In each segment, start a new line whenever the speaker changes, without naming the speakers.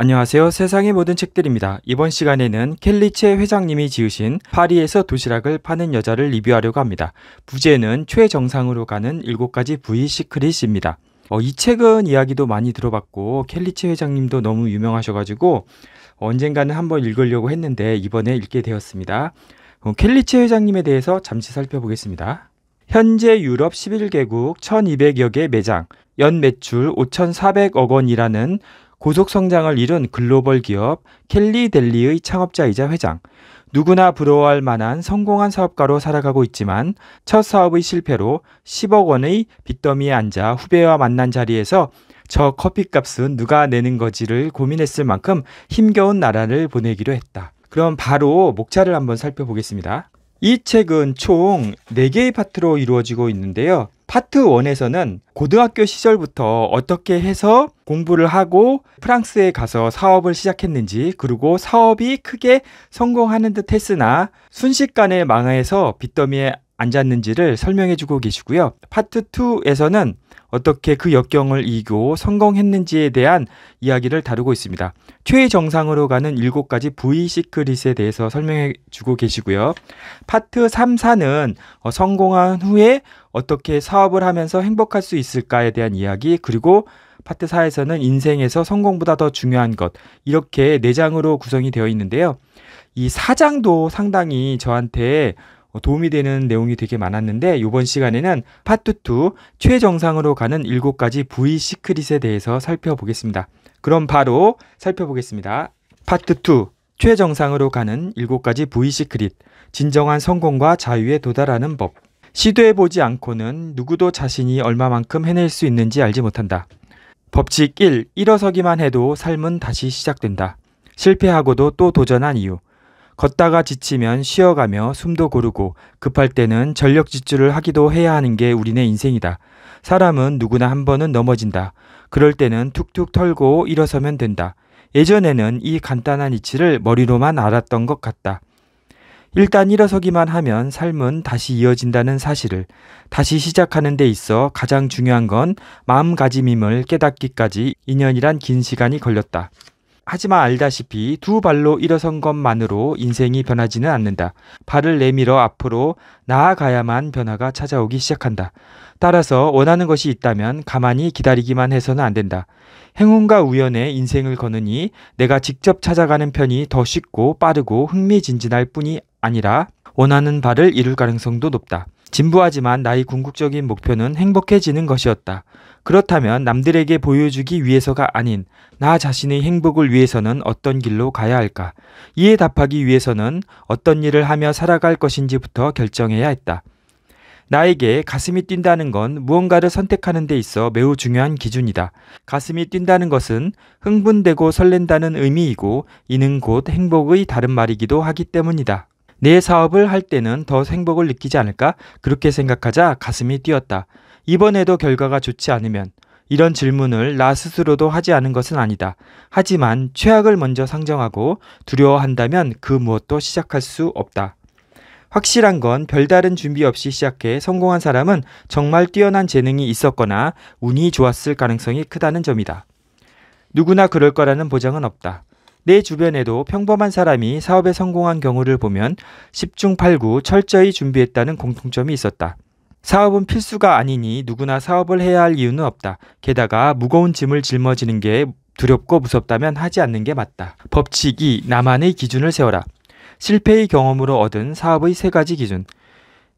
안녕하세요. 세상의 모든 책들입니다. 이번 시간에는 켈리체 회장님이 지으신 파리에서 도시락을 파는 여자를 리뷰하려고 합니다. 부제는 최정상으로 가는 7가지 부위 시크릿입니다. 어, 이 책은 이야기도 많이 들어봤고 켈리체 회장님도 너무 유명하셔가지고 언젠가는 한번 읽으려고 했는데 이번에 읽게 되었습니다. 어, 켈리체 회장님에 대해서 잠시 살펴보겠습니다. 현재 유럽 11개국 1200여 개 매장, 연 매출 5,400억 원이라는 고속 성장을 이룬 글로벌 기업 켈리 델리의 창업자이자 회장, 누구나 부러워할 만한 성공한 사업가로 살아가고 있지만 첫 사업의 실패로 10억 원의 빚더미에 앉아 후배와 만난 자리에서 저 커피값은 누가 내는 거지를 고민했을 만큼 힘겨운 나라를 보내기로 했다. 그럼 바로 목차를 한번 살펴보겠습니다. 이 책은 총 4개의 파트로 이루어지고 있는데요. 파트 1에서는 고등학교 시절부터 어떻게 해서 공부를 하고 프랑스에 가서 사업을 시작했는지 그리고 사업이 크게 성공하는 듯 했으나 순식간에 망해서 빚더미에 앉았는지를 설명해 주고 계시고요. 파트 2에서는 어떻게 그 역경을 이기고 성공했는지에 대한 이야기를 다루고 있습니다. 최정상으로 가는 7가지 V시크릿에 대해서 설명해 주고 계시고요. 파트 3, 4는 어, 성공한 후에 어떻게 사업을 하면서 행복할 수 있을까에 대한 이야기 그리고 파트 4에서는 인생에서 성공보다 더 중요한 것 이렇게 4장으로 구성이 되어 있는데요. 이 4장도 상당히 저한테 어, 도움이 되는 내용이 되게 많았는데 이번 시간에는 파트2 최정상으로 가는 7가지 V 시크릿에 대해서 살펴보겠습니다. 그럼 바로 살펴보겠습니다. 파트2 최정상으로 가는 7가지 V 시크릿 진정한 성공과 자유에 도달하는 법 시도해보지 않고는 누구도 자신이 얼마만큼 해낼 수 있는지 알지 못한다. 법칙 1. 일어서기만 해도 삶은 다시 시작된다. 실패하고도 또 도전한 이유. 걷다가 지치면 쉬어가며 숨도 고르고 급할 때는 전력 지출을 하기도 해야 하는 게 우리네 인생이다. 사람은 누구나 한 번은 넘어진다. 그럴 때는 툭툭 털고 일어서면 된다. 예전에는 이 간단한 이치를 머리로만 알았던 것 같다. 일단 일어서기만 하면 삶은 다시 이어진다는 사실을 다시 시작하는 데 있어 가장 중요한 건 마음가짐임을 깨닫기까지 2년이란 긴 시간이 걸렸다. 하지만 알다시피 두 발로 일어선 것만으로 인생이 변하지는 않는다. 발을 내밀어 앞으로 나아가야만 변화가 찾아오기 시작한다. 따라서 원하는 것이 있다면 가만히 기다리기만 해서는 안 된다. 행운과 우연의 인생을 거느니 내가 직접 찾아가는 편이 더 쉽고 빠르고 흥미진진할 뿐이 아니라 원하는 발을 이룰 가능성도 높다. 진부하지만 나의 궁극적인 목표는 행복해지는 것이었다. 그렇다면 남들에게 보여주기 위해서가 아닌 나 자신의 행복을 위해서는 어떤 길로 가야 할까? 이에 답하기 위해서는 어떤 일을 하며 살아갈 것인지부터 결정해야 했다. 나에게 가슴이 뛴다는 건 무언가를 선택하는 데 있어 매우 중요한 기준이다. 가슴이 뛴다는 것은 흥분되고 설렌다는 의미이고 이는 곧 행복의 다른 말이기도 하기 때문이다. 내 사업을 할 때는 더 행복을 느끼지 않을까? 그렇게 생각하자 가슴이 뛰었다. 이번에도 결과가 좋지 않으면 이런 질문을 나 스스로도 하지 않은 것은 아니다. 하지만 최악을 먼저 상정하고 두려워한다면 그 무엇도 시작할 수 없다. 확실한 건 별다른 준비 없이 시작해 성공한 사람은 정말 뛰어난 재능이 있었거나 운이 좋았을 가능성이 크다는 점이다. 누구나 그럴 거라는 보장은 없다. 내 주변에도 평범한 사람이 사업에 성공한 경우를 보면 10중 8구 철저히 준비했다는 공통점이 있었다. 사업은 필수가 아니니 누구나 사업을 해야 할 이유는 없다. 게다가 무거운 짐을 짊어지는 게 두렵고 무섭다면 하지 않는 게 맞다. 법칙 2. 나만의 기준을 세워라. 실패의 경험으로 얻은 사업의 세 가지 기준.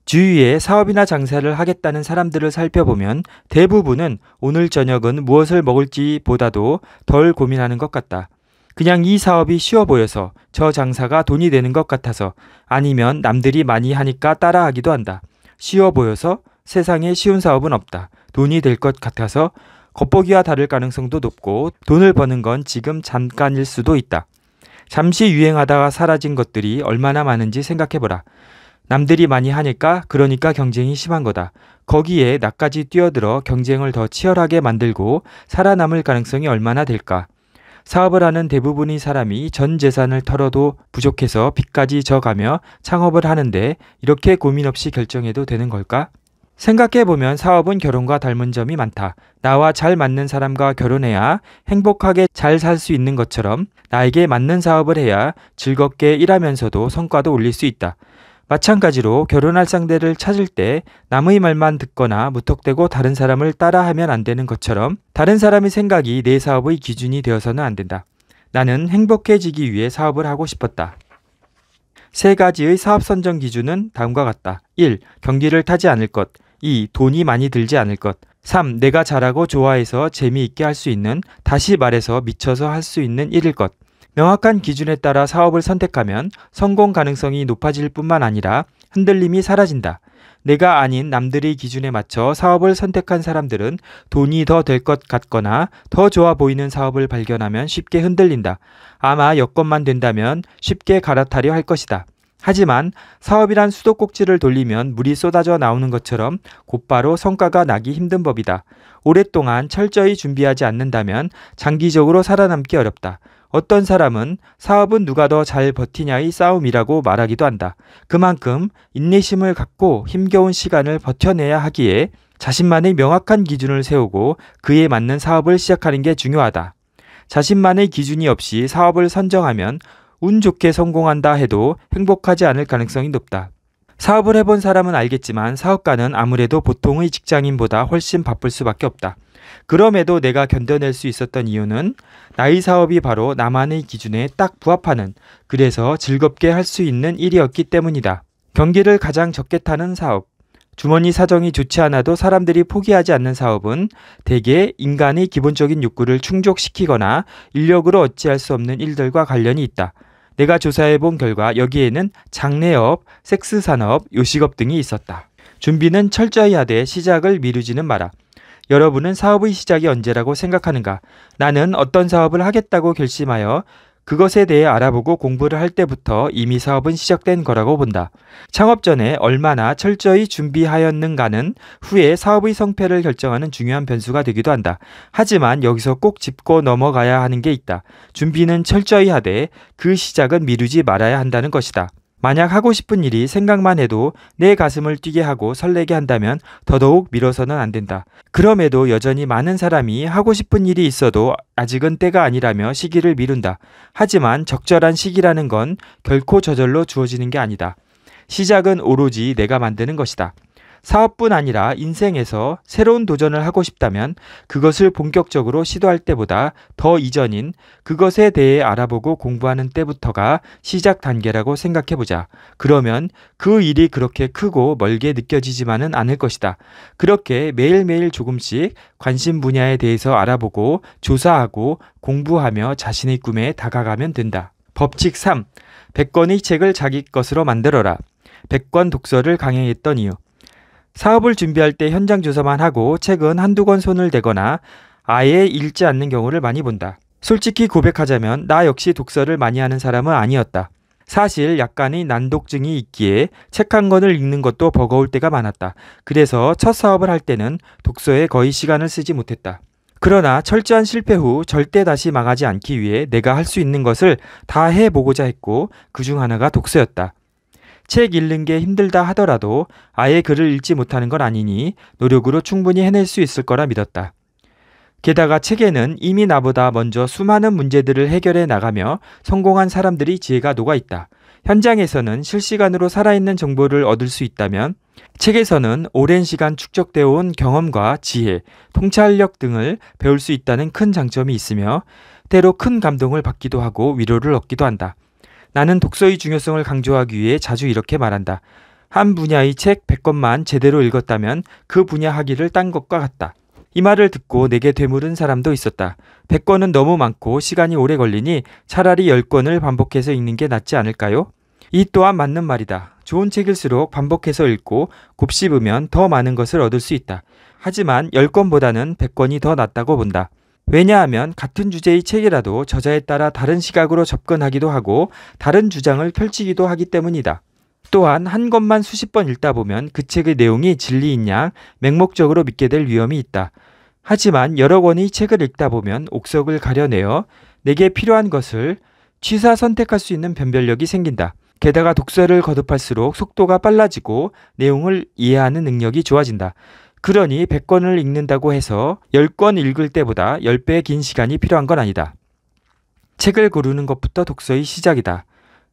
주위에 사업이나 장사를 하겠다는 사람들을 살펴보면 대부분은 오늘 저녁은 무엇을 먹을지 보다도 덜 고민하는 것 같다. 그냥 이 사업이 쉬워 보여서 저 장사가 돈이 되는 것 같아서 아니면 남들이 많이 하니까 따라하기도 한다. 쉬워 보여서 세상에 쉬운 사업은 없다. 돈이 될 것 같아서 겉보기와 다를 가능성도 높고 돈을 버는 건 지금 잠깐일 수도 있다. 잠시 유행하다가 사라진 것들이 얼마나 많은지 생각해보라. 남들이 많이 하니까 그러니까 경쟁이 심한 거다. 거기에 나까지 뛰어들어 경쟁을 더 치열하게 만들고 살아남을 가능성이 얼마나 될까? 사업을 하는 대부분의 사람이 전 재산을 털어도 부족해서 빚까지 져가며 창업을 하는데 이렇게 고민 없이 결정해도 되는 걸까? 생각해보면 사업은 결혼과 닮은 점이 많다. 나와 잘 맞는 사람과 결혼해야 행복하게 잘 살 수 있는 것처럼 나에게 맞는 사업을 해야 즐겁게 일하면서도 성과도 올릴 수 있다. 마찬가지로 결혼할 상대를 찾을 때 남의 말만 듣거나 무턱대고 다른 사람을 따라하면 안 되는 것처럼 다른 사람의 생각이 내 사업의 기준이 되어서는 안 된다. 나는 행복해지기 위해 사업을 하고 싶었다. 세 가지의 사업 선정 기준은 다음과 같다. 1. 경기를 타지 않을 것. 2. 돈이 많이 들지 않을 것. 3. 내가 잘하고 좋아해서 재미있게 할 수 있는, 다시 말해서 미쳐서 할 수 있는 일일 것. 명확한 기준에 따라 사업을 선택하면 성공 가능성이 높아질 뿐만 아니라 흔들림이 사라진다. 내가 아닌 남들이 기준에 맞춰 사업을 선택한 사람들은 돈이 더 될 것 같거나 더 좋아 보이는 사업을 발견하면 쉽게 흔들린다. 아마 여건만 된다면 쉽게 갈아타려 할 것이다. 하지만 사업이란 수도꼭지를 돌리면 물이 쏟아져 나오는 것처럼 곧바로 성과가 나기 힘든 법이다. 오랫동안 철저히 준비하지 않는다면 장기적으로 살아남기 어렵다. 어떤 사람은 사업은 누가 더 잘 버티냐의 싸움이라고 말하기도 한다. 그만큼 인내심을 갖고 힘겨운 시간을 버텨내야 하기에 자신만의 명확한 기준을 세우고 그에 맞는 사업을 시작하는 게 중요하다. 자신만의 기준이 없이 사업을 선정하면 운 좋게 성공한다 해도 행복하지 않을 가능성이 높다. 사업을 해본 사람은 알겠지만 사업가는 아무래도 보통의 직장인보다 훨씬 바쁠 수밖에 없다. 그럼에도 내가 견뎌낼 수 있었던 이유는 나의 사업이 바로 나만의 기준에 딱 부합하는 그래서 즐겁게 할 수 있는 일이었기 때문이다. 경기를 가장 적게 타는 사업. 주머니 사정이 좋지 않아도 사람들이 포기하지 않는 사업은 대개 인간의 기본적인 욕구를 충족시키거나 인력으로 어찌할 수 없는 일들과 관련이 있다. 내가 조사해 본 결과 여기에는 장례업, 섹스 산업, 요식업 등이 있었다. 준비는 철저히 하되 시작을 미루지는 마라. 여러분은 사업의 시작이 언제라고 생각하는가? 나는 어떤 사업을 하겠다고 결심하여 그것에 대해 알아보고 공부를 할 때부터 이미 사업은 시작된 거라고 본다. 창업 전에 얼마나 철저히 준비하였는가는 후에 사업의 성패를 결정하는 중요한 변수가 되기도 한다. 하지만 여기서 꼭 짚고 넘어가야 하는 게 있다. 준비는 철저히 하되 그 시작은 미루지 말아야 한다는 것이다. 만약 하고 싶은 일이 생각만 해도 내 가슴을 뛰게 하고 설레게 한다면 더더욱 밀어서는 안 된다. 그럼에도 여전히 많은 사람이 하고 싶은 일이 있어도 아직은 때가 아니라며 시기를 미룬다. 하지만 적절한 시기라는 건 결코 저절로 주어지는 게 아니다. 시작은 오로지 내가 만드는 것이다. 사업뿐 아니라 인생에서 새로운 도전을 하고 싶다면 그것을 본격적으로 시도할 때보다 더 이전인 그것에 대해 알아보고 공부하는 때부터가 시작 단계라고 생각해보자. 그러면 그 일이 그렇게 크고 멀게 느껴지지만은 않을 것이다. 그렇게 매일매일 조금씩 관심 분야에 대해서 알아보고 조사하고 공부하며 자신의 꿈에 다가가면 된다. 법칙 3. 100권의 책을 자기 것으로 만들어라. 100권 독서를 강행했던 이유. 사업을 준비할 때 현장 조사만 하고 책은 한두 권 손을 대거나 아예 읽지 않는 경우를 많이 본다. 솔직히 고백하자면 나 역시 독서를 많이 하는 사람은 아니었다. 사실 약간의 난독증이 있기에 책 한 권을 읽는 것도 버거울 때가 많았다. 그래서 첫 사업을 할 때는 독서에 거의 시간을 쓰지 못했다. 그러나 철저한 실패 후 절대 다시 망하지 않기 위해 내가 할 수 있는 것을 다 해보고자 했고 그 중 하나가 독서였다. 책 읽는 게 힘들다 하더라도 아예 글을 읽지 못하는 건 아니니 노력으로 충분히 해낼 수 있을 거라 믿었다. 게다가 책에는 이미 나보다 먼저 수많은 문제들을 해결해 나가며 성공한 사람들이 지혜가 녹아 있다. 현장에서는 실시간으로 살아있는 정보를 얻을 수 있다면 책에서는 오랜 시간 축적되어 온 경험과 지혜, 통찰력 등을 배울 수 있다는 큰 장점이 있으며 때로 큰 감동을 받기도 하고 위로를 얻기도 한다. 나는 독서의 중요성을 강조하기 위해 자주 이렇게 말한다. 한 분야의 책 100권만 제대로 읽었다면 그 분야 학위를 딴 것과 같다. 이 말을 듣고 내게 되물은 사람도 있었다. 100권은 너무 많고 시간이 오래 걸리니 차라리 10권을 반복해서 읽는 게 낫지 않을까요? 이 또한 맞는 말이다. 좋은 책일수록 반복해서 읽고 곱씹으면 더 많은 것을 얻을 수 있다. 하지만 10권보다는 100권이 더 낫다고 본다. 왜냐하면 같은 주제의 책이라도 저자에 따라 다른 시각으로 접근하기도 하고 다른 주장을 펼치기도 하기 때문이다. 또한 한 것만 수십 번 읽다 보면 그 책의 내용이 진리인 냐 맹목적으로 믿게 될 위험이 있다. 하지만 여러 권의 책을 읽다 보면 옥석을 가려내어 내게 필요한 것을 취사 선택할 수 있는 변별력이 생긴다. 게다가 독서를 거듭할수록 속도가 빨라지고 내용을 이해하는 능력이 좋아진다. 그러니 100권을 읽는다고 해서 10권 읽을 때보다 10배 긴 시간이 필요한 건 아니다. 책을 고르는 것부터 독서의 시작이다.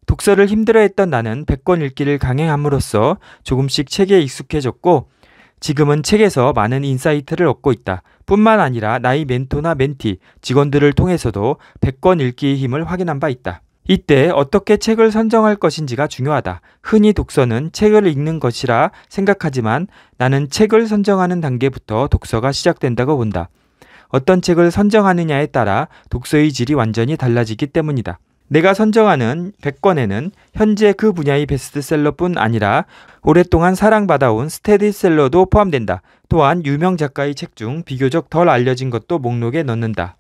독서를 힘들어했던 나는 100권 읽기를 강행함으로써 조금씩 책에 익숙해졌고 지금은 책에서 많은 인사이트를 얻고 있다. 뿐만 아니라 나의 멘토나 멘티, 직원들을 통해서도 100권 읽기의 힘을 확인한 바 있다. 이때 어떻게 책을 선정할 것인지가 중요하다. 흔히 독서는 책을 읽는 것이라 생각하지만 나는 책을 선정하는 단계부터 독서가 시작된다고 본다. 어떤 책을 선정하느냐에 따라 독서의 질이 완전히 달라지기 때문이다. 내가 선정하는 100권에는 현재 그 분야의 베스트셀러뿐 아니라 오랫동안 사랑받아온 스테디셀러도 포함된다. 또한 유명 작가의 책 중 비교적 덜 알려진 것도 목록에 넣는다.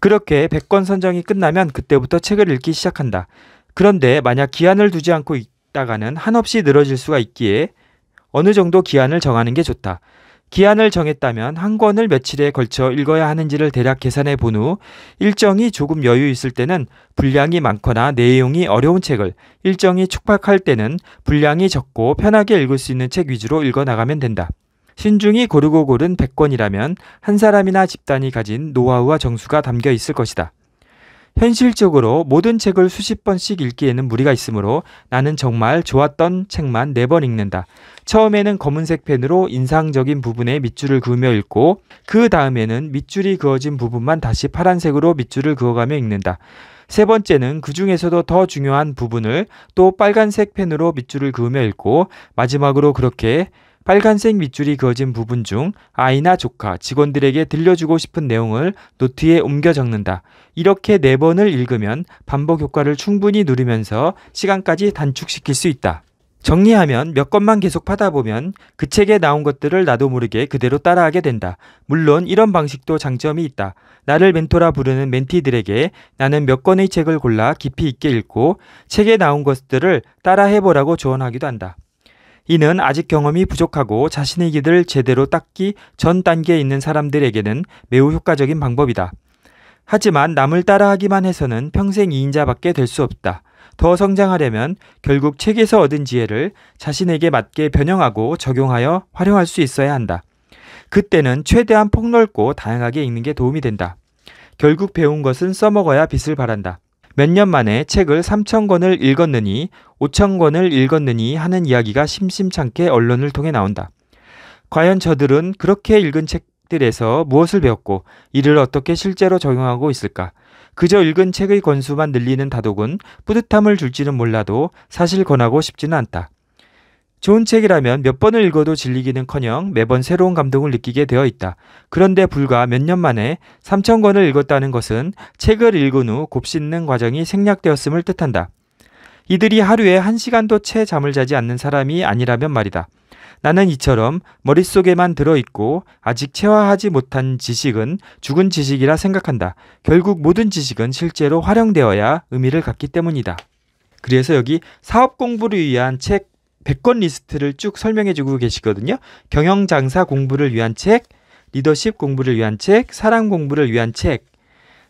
그렇게 1 0 0권 선정이 끝나면 그때부터 책을 읽기 시작한다. 그런데 만약 기한을 두지 않고 있다가는 한없이 늘어질 수가 있기에 어느 정도 기한을 정하는 게 좋다. 기한을 정했다면 한 권을 며칠에 걸쳐 읽어야 하는지를 대략 계산해 본 후 일정이 조금 여유 있을 때는 분량이 많거나 내용이 어려운 책을 일정이 촉박할 때는 분량이 적고 편하게 읽을 수 있는 책 위주로 읽어 나가면 된다. 신중히 고르고 고른 100권이라면 한 사람이나 집단이 가진 노하우와 정수가 담겨 있을 것이다. 현실적으로 모든 책을 수십 번씩 읽기에는 무리가 있으므로 나는 정말 좋았던 책만 네 번 읽는다. 처음에는 검은색 펜으로 인상적인 부분에 밑줄을 그으며 읽고 그 다음에는 밑줄이 그어진 부분만 다시 파란색으로 밑줄을 그어가며 읽는다. 세 번째는 그 중에서도 더 중요한 부분을 또 빨간색 펜으로 밑줄을 그으며 읽고 마지막으로 그렇게 빨간색 밑줄이 그어진 부분 중 아이나 조카, 직원들에게 들려주고 싶은 내용을 노트에 옮겨 적는다. 이렇게 네 번을 읽으면 반복 효과를 충분히 누리면서 시간까지 단축시킬 수 있다. 정리하면 몇 건만 계속 파다 보면 그 책에 나온 것들을 나도 모르게 그대로 따라하게 된다. 물론 이런 방식도 장점이 있다. 나를 멘토라 부르는 멘티들에게 나는 몇 권의 책을 골라 깊이 있게 읽고 책에 나온 것들을 따라해보라고 조언하기도 한다. 이는 아직 경험이 부족하고 자신의 길을 제대로 닦기 전 단계에 있는 사람들에게는 매우 효과적인 방법이다. 하지만 남을 따라하기만 해서는 평생 2인자밖에 될 수 없다. 더 성장하려면 결국 책에서 얻은 지혜를 자신에게 맞게 변형하고 적용하여 활용할 수 있어야 한다. 그때는 최대한 폭넓고 다양하게 읽는 게 도움이 된다. 결국 배운 것은 써먹어야 빛을 발한다. 몇년 만에 책을 3 0 0 0 권을 읽었느니 5 0 0 0 권을 읽었느니 하는 이야기가 심심찮게 언론을 통해 나온다. 과연 저들은 그렇게 읽은 책들에서 무엇을 배웠고 이를 어떻게 실제로 적용하고 있을까? 그저 읽은 책의 권수만 늘리는 다독은 뿌듯함을 줄지는 몰라도 사실 권하고 싶지는 않다. 좋은 책이라면 몇 번을 읽어도 질리기는커녕 매번 새로운 감동을 느끼게 되어 있다. 그런데 불과 몇 년 만에 3천 권을 읽었다는 것은 책을 읽은 후 곱씹는 과정이 생략되었음을 뜻한다. 이들이 하루에 한 시간도 채 잠을 자지 않는 사람이 아니라면 말이다. 나는 이처럼 머릿속에만 들어있고 아직 체화하지 못한 지식은 죽은 지식이라 생각한다. 결국 모든 지식은 실제로 활용되어야 의미를 갖기 때문이다. 그래서 여기 사업 공부를 위한 책 100권 리스트를 쭉 설명해 주고 계시거든요. 경영 장사 공부를 위한 책, 리더십 공부를 위한 책, 사랑 공부를 위한 책,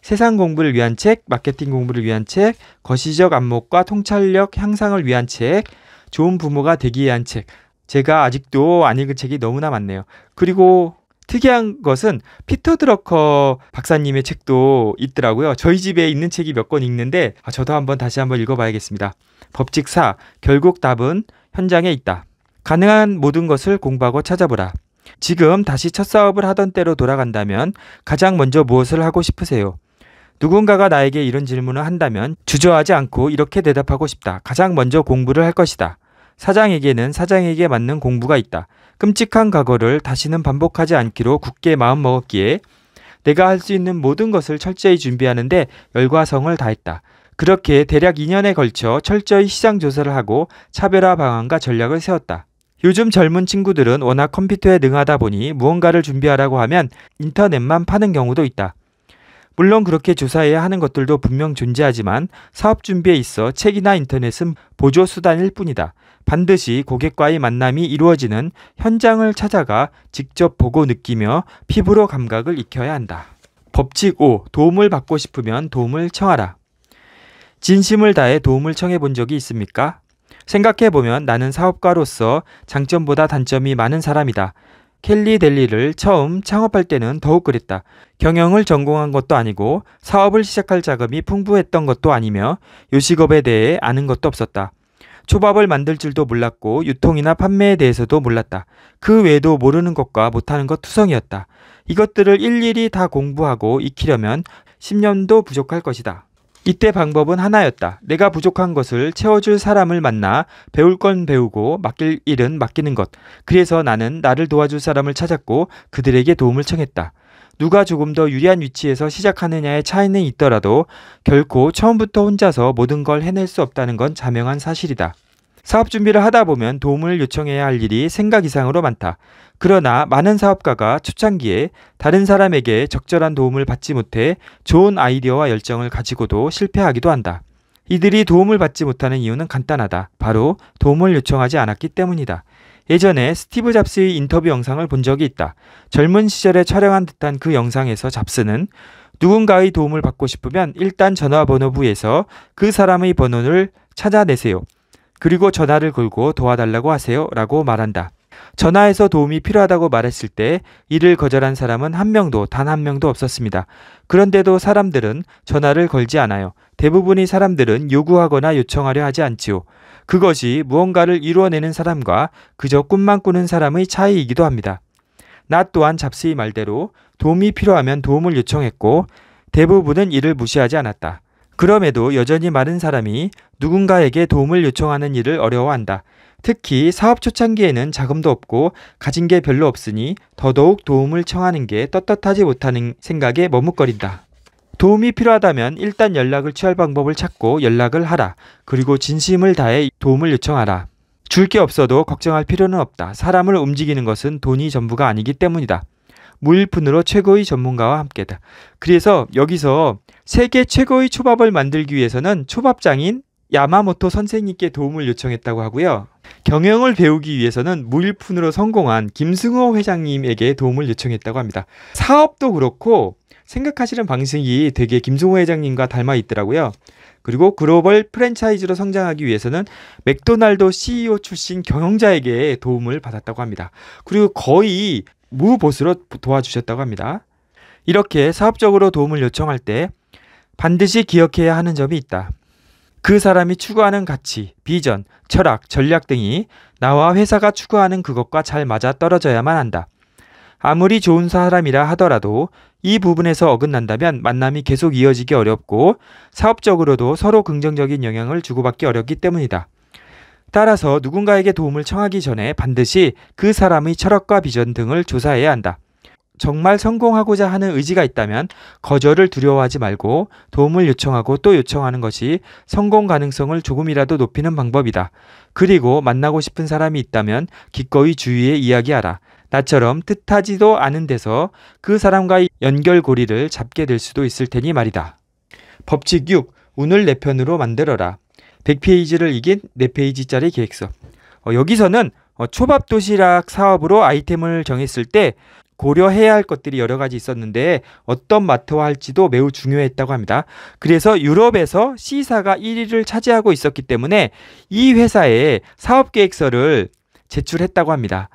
세상 공부를 위한 책, 마케팅 공부를 위한 책, 거시적 안목과 통찰력 향상을 위한 책, 좋은 부모가 되기 위한 책. 제가 아직도 안 읽은 책이 너무나 많네요. 그리고 특이한 것은 피터 드러커 박사님의 책도 있더라고요. 저희 집에 있는 책이 몇권 읽는데 아, 저도 한번 다시 한번 읽어봐야겠습니다. 법칙 4. 결국 답은 현장에 있다. 가능한 모든 것을 공부하고 찾아보라. 지금 다시 첫 사업을 하던 때로 돌아간다면 가장 먼저 무엇을 하고 싶으세요? 누군가가 나에게 이런 질문을 한다면 주저하지 않고 이렇게 대답하고 싶다. 가장 먼저 공부를 할 것이다. 사장에게는 사장에게 맞는 공부가 있다. 끔찍한 과거를 다시는 반복하지 않기로 굳게 마음 먹었기에 내가 할 수 있는 모든 것을 철저히 준비하는데 열과 성을 다했다. 그렇게 대략 2년에 걸쳐 철저히 시장 조사를 하고 차별화 방안과 전략을 세웠다. 요즘 젊은 친구들은 워낙 컴퓨터에 능하다 보니 무언가를 준비하라고 하면 인터넷만 파는 경우도 있다. 물론 그렇게 조사해야 하는 것들도 분명 존재하지만 사업 준비에 있어 책이나 인터넷은 보조 수단일 뿐이다. 반드시 고객과의 만남이 이루어지는 현장을 찾아가 직접 보고 느끼며 피부로 감각을 익혀야 한다. 법칙 5. 도움을 받고 싶으면 도움을 청하라. 진심을 다해 도움을 청해 본 적이 있습니까? 생각해 보면 나는 사업가로서 장점보다 단점이 많은 사람이다. 켈리 델리를 처음 창업할 때는 더욱 그랬다. 경영을 전공한 것도 아니고 사업을 시작할 자금이 풍부했던 것도 아니며 요식업에 대해 아는 것도 없었다. 초밥을 만들 줄도 몰랐고 유통이나 판매에 대해서도 몰랐다. 그 외에도 모르는 것과 못하는 것 투성이었다. 이것들을 일일이 다 공부하고 익히려면 10년도 부족할 것이다. 이때 방법은 하나였다. 내가 부족한 것을 채워줄 사람을 만나 배울 건 배우고 맡길 일은 맡기는 것. 그래서 나는 나를 도와줄 사람을 찾았고 그들에게 도움을 청했다. 누가 조금 더 유리한 위치에서 시작하느냐의 차이는 있더라도 결코 처음부터 혼자서 모든 걸 해낼 수 없다는 건 자명한 사실이다. 사업 준비를 하다 보면 도움을 요청해야 할 일이 생각 이상으로 많다. 그러나 많은 사업가가 초창기에 다른 사람에게 적절한 도움을 받지 못해 좋은 아이디어와 열정을 가지고도 실패하기도 한다. 이들이 도움을 받지 못하는 이유는 간단하다. 바로 도움을 요청하지 않았기 때문이다. 예전에 스티브 잡스의 인터뷰 영상을 본 적이 있다. 젊은 시절에 촬영한 듯한 그 영상에서 잡스는 누군가의 도움을 받고 싶으면 일단 전화번호부에서 그 사람의 번호를 찾아내세요. 그리고 전화를 걸고 도와달라고 하세요 라고 말한다. 전화해서 도움이 필요하다고 말했을 때 이를 거절한 사람은 한 명도 단 한 명도 없었습니다. 그런데도 사람들은 전화를 걸지 않아요. 대부분의 사람들은 요구하거나 요청하려 하지 않지요. 그것이 무언가를 이루어내는 사람과 그저 꿈만 꾸는 사람의 차이이기도 합니다. 나 또한 잡스의 말대로 도움이 필요하면 도움을 요청했고 대부분은 이를 무시하지 않았다. 그럼에도 여전히 많은 사람이 누군가에게 도움을 요청하는 일을 어려워한다. 특히 사업 초창기에는 자금도 없고 가진 게 별로 없으니 더더욱 도움을 청하는 게 떳떳하지 못하는 생각에 머뭇거린다. 도움이 필요하다면 일단 연락을 취할 방법을 찾고 연락을 하라. 그리고 진심을 다해 도움을 요청하라. 줄 게 없어도 걱정할 필요는 없다. 사람을 움직이는 것은 돈이 전부가 아니기 때문이다. 무일푼으로 최고의 전문가와 함께다. 그래서 여기서 세계 최고의 초밥을 만들기 위해서는 초밥장인 야마모토 선생님께 도움을 요청했다고 하고요. 경영을 배우기 위해서는 무일푼으로 성공한 김승호 회장님에게 도움을 요청했다고 합니다. 사업도 그렇고 생각하시는 방식이 되게 김승호 회장님과 닮아 있더라고요. 그리고 글로벌 프랜차이즈로 성장하기 위해서는 맥도날드 CEO 출신 경영자에게 도움을 받았다고 합니다. 그리고 거의 무보수로 도와주셨다고 합니다. 이렇게 사업적으로 도움을 요청할 때 반드시 기억해야 하는 점이 있다. 그 사람이 추구하는 가치, 비전, 철학, 전략 등이 나와 회사가 추구하는 그것과 잘 맞아 떨어져야만 한다. 아무리 좋은 사람이라 하더라도 이 부분에서 어긋난다면 만남이 계속 이어지기 어렵고 사업적으로도 서로 긍정적인 영향을 주고받기 어렵기 때문이다. 따라서 누군가에게 도움을 청하기 전에 반드시 그 사람의 철학과 비전 등을 조사해야 한다. 정말 성공하고자 하는 의지가 있다면 거절을 두려워하지 말고 도움을 요청하고 또 요청하는 것이 성공 가능성을 조금이라도 높이는 방법이다. 그리고 만나고 싶은 사람이 있다면 기꺼이 주위에 이야기하라. 나처럼 뜻하지도 않은 데서 그 사람과의 연결고리를 잡게 될 수도 있을 테니 말이다. 법칙 6. 운을 내 편으로 만들어라. 100페이지를 이긴 4페이지짜리 계획서. 어, 여기서는 어, 초밥 도시락 사업으로 아이템을 정했을 때 고려해야 할 것들이 여러 가지 있었는데 어떤 마트와 할지도 매우 중요했다고 합니다. 그래서 유럽에서 C사가 1위를 차지하고 있었기 때문에 이 회사에 사업 계획서를 제출했다고 합니다.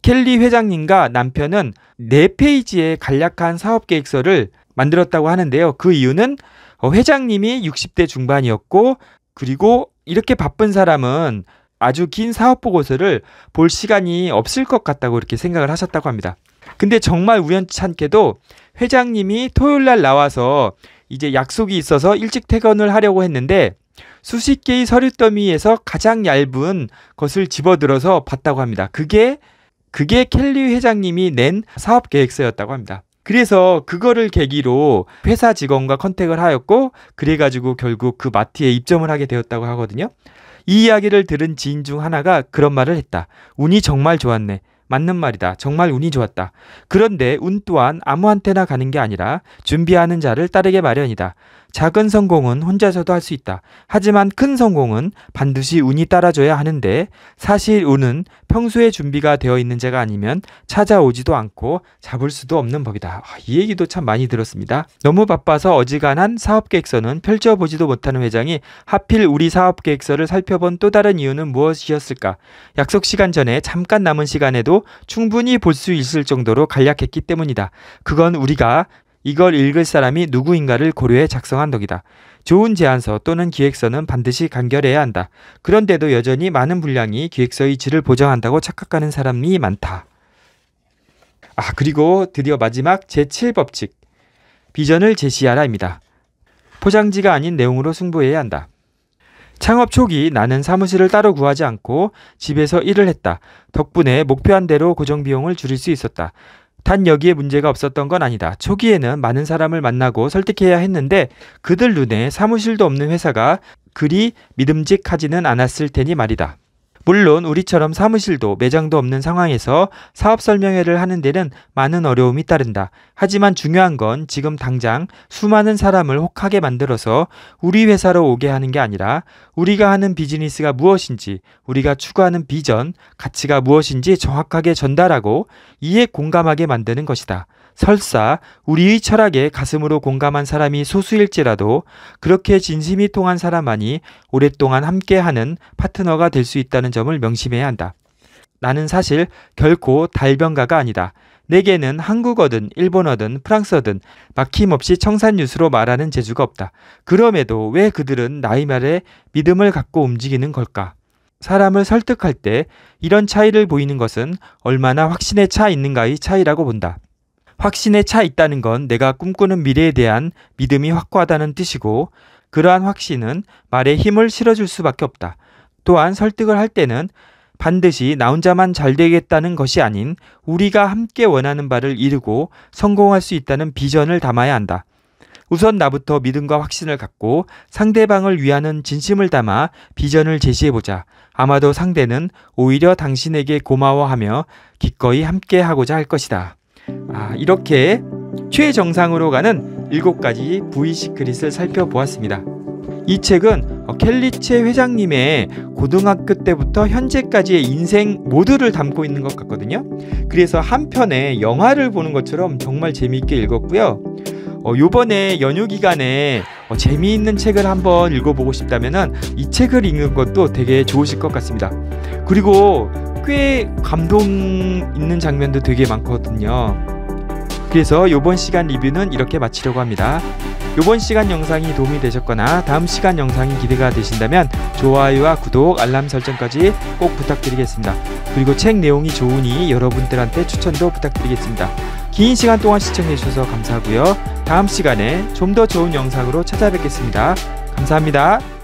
켈리 회장님과 남편은 4페이지의 간략한 사업 계획서를 만들었다고 하는데요. 그 이유는 어, 회장님이 60대 중반이었고 그리고 이렇게 바쁜 사람은 아주 긴 사업 보고서를 볼 시간이 없을 것 같다고 이렇게 생각을 하셨다고 합니다. 근데 정말 우연찮게도 회장님이 토요일 날 나와서 이제 약속이 있어서 일찍 퇴근을 하려고 했는데 수십 개의 서류 더미에서 가장 얇은 것을 집어들어서 봤다고 합니다. 그게 그게 켈리 회장님이 낸 사업 계획서였다고 합니다. 그래서 그거를 계기로 회사 직원과 컨택을 하였고 그래가지고 결국 그 마트에 입점을 하게 되었다고 하거든요. 이 이야기를 들은 지인 중 하나가 그런 말을 했다. 운이 정말 좋았네. 맞는 말이다. 정말 운이 좋았다. 그런데 운 또한 아무한테나 가는 게 아니라 준비하는 자를 따르게 마련이다. 작은 성공은 혼자서도 할 수 있다. 하지만 큰 성공은 반드시 운이 따라줘야 하는데 사실 운은 평소에 준비가 되어 있는 자가 아니면 찾아오지도 않고 잡을 수도 없는 법이다. 아, 이 얘기도 참 많이 들었습니다. 너무 바빠서 어지간한 사업 계획서는 펼쳐보지도 못하는 회장이 하필 우리 사업 계획서를 살펴본 또 다른 이유는 무엇이었을까? 약속 시간 전에 잠깐 남은 시간에도 충분히 볼 수 있을 정도로 간략했기 때문이다. 그건 우리가 이걸 읽을 사람이 누구인가를 고려해 작성한 덕이다. 좋은 제안서 또는 기획서는 반드시 간결해야 한다. 그런데도 여전히 많은 분량이 기획서의 질을 보장한다고 착각하는 사람이 많다. 아, 그리고 드디어 마지막 제7법칙. 비전을 제시하라입니다. 포장지가 아닌 내용으로 승부해야 한다. 창업 초기 나는 사무실을 따로 구하지 않고 집에서 일을 했다. 덕분에 목표한 대로 고정 비용을 줄일 수 있었다. 단 여기에 문제가 없었던 건 아니다. 초기에는 많은 사람을 만나고 설득해야 했는데 그들 눈에 사무실도 없는 회사가 그리 믿음직하지는 않았을 테니 말이다. 물론 우리처럼 사무실도 매장도 없는 상황에서 사업 설명회를 하는 데는 많은 어려움이 따른다. 하지만 중요한 건 지금 당장 수많은 사람을 혹하게 만들어서 우리 회사로 오게 하는 게 아니라 우리가 하는 비즈니스가 무엇인지, 우리가 추구하는 비전, 가치가 무엇인지 정확하게 전달하고 이에 공감하게 만드는 것이다. 설사 우리의 철학에 가슴으로 공감한 사람이 소수일지라도 그렇게 진심이 통한 사람만이 오랫동안 함께하는 파트너가 될 수 있다는 점을 명심해야 한다. 나는 사실 결코 달변가가 아니다. 내게는 한국어든 일본어든 프랑스어든 막힘없이 청산뉴스로 말하는 재주가 없다. 그럼에도 왜 그들은 나의 말에 믿음을 갖고 움직이는 걸까? 사람을 설득할 때 이런 차이를 보이는 것은 얼마나 확신에 차 있는가의 차이라고 본다. 확신에 차 있다는 건 내가 꿈꾸는 미래에 대한 믿음이 확고하다는 뜻이고 그러한 확신은 말에 힘을 실어줄 수밖에 없다. 또한 설득을 할 때는 반드시 나 혼자만 잘 되겠다는 것이 아닌 우리가 함께 원하는 바를 이루고 성공할 수 있다는 비전을 담아야 한다. 우선 나부터 믿음과 확신을 갖고 상대방을 위하는 진심을 담아 비전을 제시해보자. 아마도 상대는 오히려 당신에게 고마워하며 기꺼이 함께 하고자 할 것이다. 아, 이렇게 최정상으로 가는 7가지 V시크릿을 살펴보았습니다. 이 책은 켈리체 회장님의 고등학교 때부터 현재까지의 인생 모두를 담고 있는 것 같거든요. 그래서 한편의 영화를 보는 것처럼 정말 재미있게 읽었고요. 어, 요번에 연휴 기간에 어, 재미있는 책을 한번 읽어보고 싶다면 이 책을 읽는 것도 되게 좋으실 것 같습니다. 그리고 꽤 감동 있는 장면도 되게 많거든요. 그래서 이번 시간 리뷰는 이렇게 마치려고 합니다. 이번 시간 영상이 도움이 되셨거나 다음 시간 영상이 기대가 되신다면 좋아요와 구독, 알람 설정까지 꼭 부탁드리겠습니다. 그리고 책 내용이 좋으니 여러분들한테 추천도 부탁드리겠습니다. 긴 시간 동안 시청해주셔서 감사하고요. 다음 시간에 좀 더 좋은 영상으로 찾아뵙겠습니다. 감사합니다.